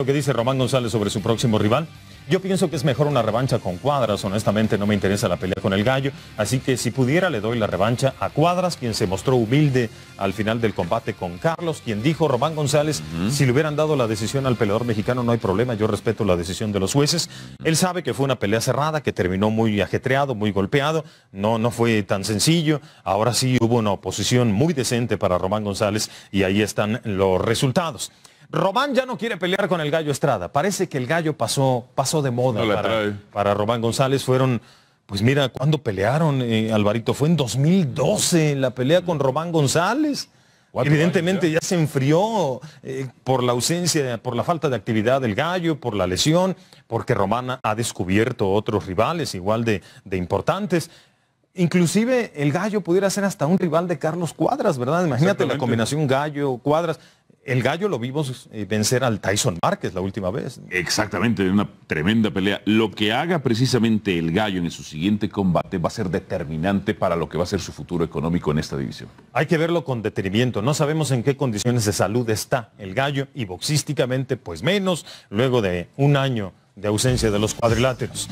Lo que dice Román González sobre su próximo rival, yo pienso que es mejor una revancha con Cuadras, honestamente no me interesa la pelea con el gallo, así que si pudiera le doy la revancha a Cuadras, quien se mostró humilde al final del combate con Carlos, quien dijo Román González, si le hubieran dado la decisión al peleador mexicano no hay problema, yo respeto la decisión de los jueces. Él sabe que fue una pelea cerrada, que terminó muy ajetreado, muy golpeado, no, no fue tan sencillo, ahora sí hubo una oposición muy decente para Román González y ahí están los resultados. Román ya no quiere pelear con el Gallo Estrada. Parece que el Gallo pasó, de moda para, Román González. Fueron, pues mira, ¿cuándo pelearon, eh, Alvarito? Fue en 2012 la pelea con Román González. Evidentemente ya? se enfrió eh, por la ausencia, por la falta de actividad del gallo, por la lesión, porque Román ha descubierto otros rivales igual de, de importantes. Inclusive el gallo pudiera ser hasta un rival de Carlos Cuadras, ¿verdad? Imagínate la combinación gallo-cuadras. El gallo lo vimos eh, vencer al Tyson Márquez la última vez. Exactamente, una tremenda pelea. Lo que haga precisamente el gallo en su siguiente combate va a ser determinante para lo que va a ser su futuro económico en esta división. Hay que verlo con detenimiento. No sabemos en qué condiciones de salud está el gallo y boxísticamente pues menos luego de un año de ausencia de los cuadriláteros.